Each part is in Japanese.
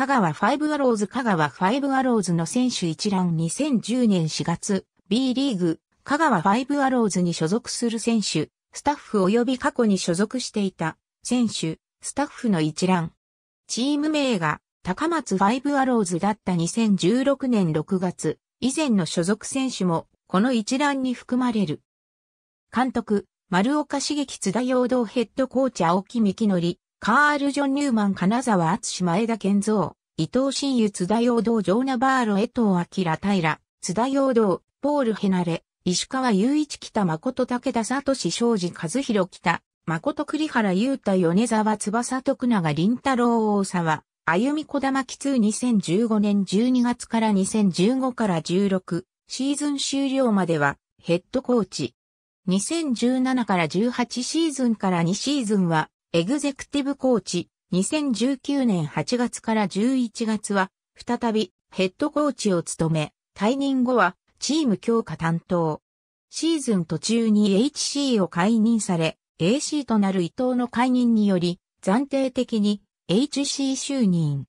香川ファイブアローズ香川ファイブアローズの選手一覧2010年4月、B リーグ、香川ファイブアローズに所属する選手、スタッフ及び過去に所属していた、選手、スタッフの一覧。チーム名が、高松ファイブアローズだった2016年6月、以前の所属選手も、この一覧に含まれる。監督、丸岡茂樹津田陽道ヘッドコーチ青木幹則、カール・ジョン・ニューマン、金沢厚敦前田健三、伊藤真由津田陽道、ジョーナ・バーロ、江藤明、平、津田陽道、ポール・ヘナレ、石川雄一、北誠、武田聡、庄司和弘、北、誠、栗原雄太、米沢、翼、徳永、林太郎、大沢、歩み小玉、き通2015年12月から2015から16、シーズン終了までは、ヘッドコーチ。2017から18シーズンから2シーズンは、エグゼクティブコーチ、2019年8月から11月は、再びヘッドコーチを務め、退任後はチーム強化担当。シーズン途中に HC を解任され、AC となる伊藤の解任により、暫定的に HC 就任。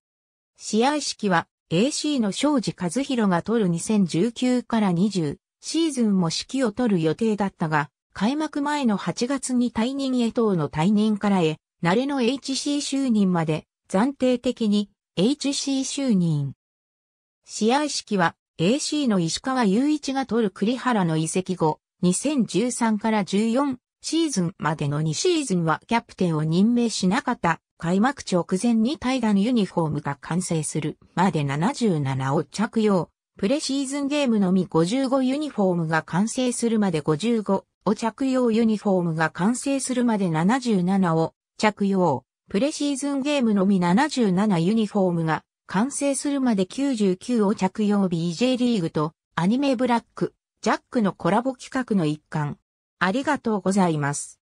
試合式は AC の庄司和弘が取る2019から20シーズンも指揮を取る予定だったが、開幕前の8月に退任へ等の退任からへ、慣れの HC 就任まで、暫定的に HC 就任。試合式は AC の石川雄一が取る栗原の移籍後、2013から14シーズンまでの2シーズンはキャプテンを任命しなかった開幕直前に対談ユニフォームが完成するまで77を着用。プレシーズンゲームのみ55ユニフォームが完成するまで55を着用ユニフォームが完成するまで77を着用。プレシーズンゲームのみ77ユニフォームが完成するまで99を着用 BJ リーグとアニメブラック、ジャックのコラボ企画の一環。ありがとうございます。